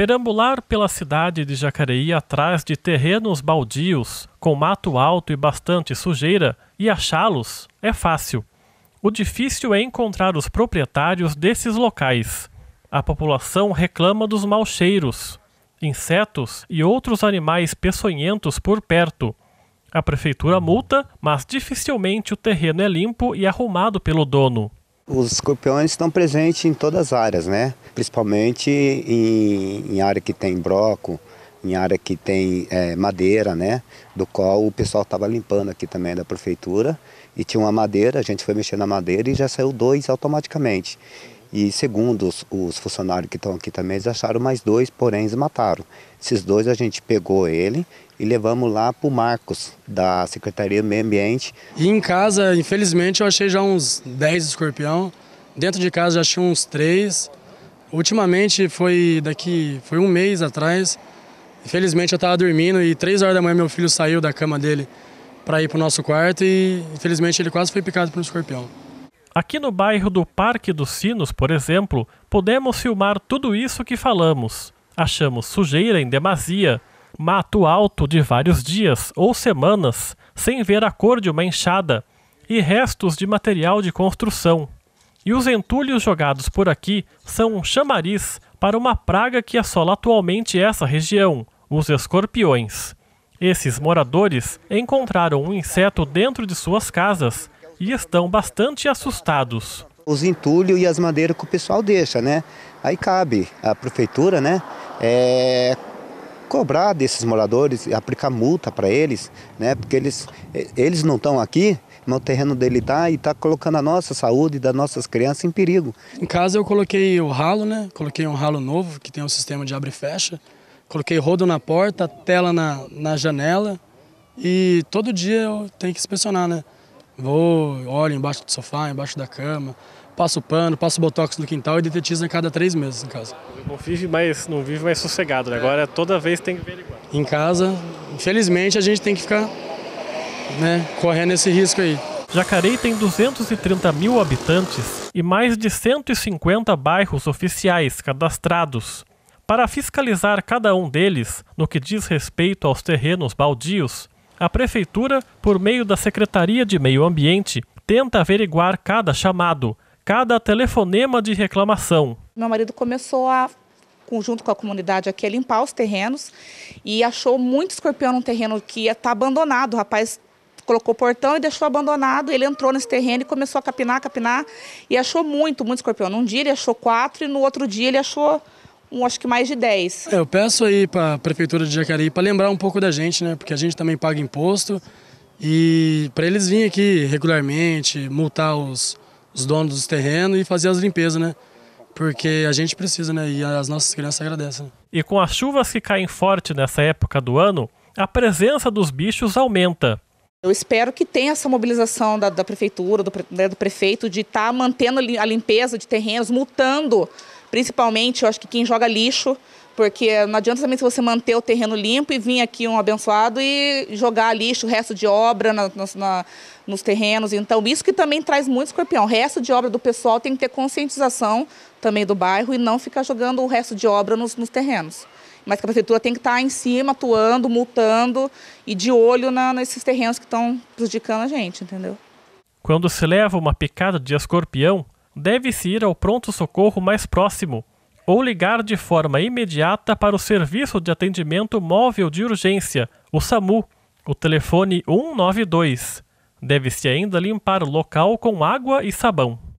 Perambular pela cidade de Jacareí atrás de terrenos baldios, com mato alto e bastante sujeira, e achá-los é fácil. O difícil é encontrar os proprietários desses locais. A população reclama dos mau cheiros, insetos e outros animais peçonhentos por perto. A prefeitura multa, mas dificilmente o terreno é limpo e arrumado pelo dono. Os escorpiões estão presentes em todas as áreas, né? Principalmente em, em área que tem broco, em área que tem é, madeira, né? Do qual o pessoal estava limpando aqui também da prefeitura. E tinha uma madeira, a gente foi mexer na madeira e já saiu dois automaticamente. E segundo os, os funcionários que estão aqui também, eles acharam mais dois, porém eles mataram. Esses dois a gente pegou ele e levamos lá para o Marcos, da Secretaria do Meio Ambiente. E em casa, infelizmente, eu achei já uns 10 escorpião. Dentro de casa já achei uns 3. Ultimamente foi daqui, foi um mês atrás. Infelizmente eu estava dormindo e 3 horas da manhã meu filho saiu da cama dele para ir para o nosso quarto e infelizmente ele quase foi picado por um escorpião. Aqui no bairro do Parque dos Sinos, por exemplo, podemos filmar tudo isso que falamos. Achamos sujeira em demasia, mato alto de vários dias ou semanas sem ver a cor de uma enxada e restos de material de construção. E os entulhos jogados por aqui são um chamariz para uma praga que assola atualmente essa região, os escorpiões. Esses moradores encontraram um inseto dentro de suas casas e estão bastante assustados. Os entulhos e as madeiras que o pessoal deixa, né? Aí cabe a prefeitura, né? É, cobrar desses moradores, aplicar multa para eles, né? Porque eles, eles não estão aqui, mas o terreno dele está e está colocando a nossa saúde das nossas crianças em perigo. Em casa eu coloquei o ralo, né? Coloquei um ralo novo que tem um sistema de abre e fecha. Coloquei rodo na porta, tela na, na janela e todo dia eu tenho que inspecionar, né? Vou, olho embaixo do sofá, embaixo da cama, passo pano, passo botox no quintal e detetizo a cada três meses em casa. Não vive mais, não vive mais sossegado, né? É. Agora toda vez tem que ver igual. Em casa, infelizmente, a gente tem que ficar né, correndo esse risco aí. Jacareí tem 230 mil habitantes e mais de 150 bairros oficiais cadastrados. Para fiscalizar cada um deles no que diz respeito aos terrenos baldios, a Prefeitura, por meio da Secretaria de Meio Ambiente, tenta averiguar cada chamado, cada telefonema de reclamação. Meu marido começou a junto com a comunidade aqui, a limpar os terrenos e achou muito escorpião num terreno que ia estar tá abandonado. O rapaz colocou o portão e deixou abandonado. Ele entrou nesse terreno e começou a capinar, capinar e achou muito, muito escorpião. Num dia ele achou quatro e no outro dia ele achou um, acho que mais de 10. É, eu peço aí para a Prefeitura de Jacareí para lembrar um pouco da gente, né? Porque a gente também paga imposto. E para eles virem aqui regularmente, multar os, os donos dos terrenos e fazer as limpezas, né? Porque a gente precisa, né? E as nossas crianças agradecem. Né? E com as chuvas que caem forte nessa época do ano, a presença dos bichos aumenta. Eu espero que tenha essa mobilização da, da prefeitura, do, né, do, prefeito, de estar tá mantendo a limpeza de terrenos, multando Principalmente, eu acho que quem joga lixo, porque não adianta também se você manter o terreno limpo e vir aqui um abençoado e jogar lixo, resto de obra na, na, nos terrenos. Então, isso que também traz muito escorpião. O resto de obra do pessoal tem que ter conscientização também do bairro e não ficar jogando o resto de obra nos, nos terrenos. Mas que a prefeitura tem que estar em cima, atuando, multando e de olho na, nesses terrenos que estão prejudicando a gente, entendeu? Quando se leva uma picada de escorpião, deve-se ir ao pronto-socorro mais próximo ou ligar de forma imediata para o Serviço de Atendimento Móvel de Urgência, o SAMU, o telefone 192. Deve-se ainda limpar o local com água e sabão.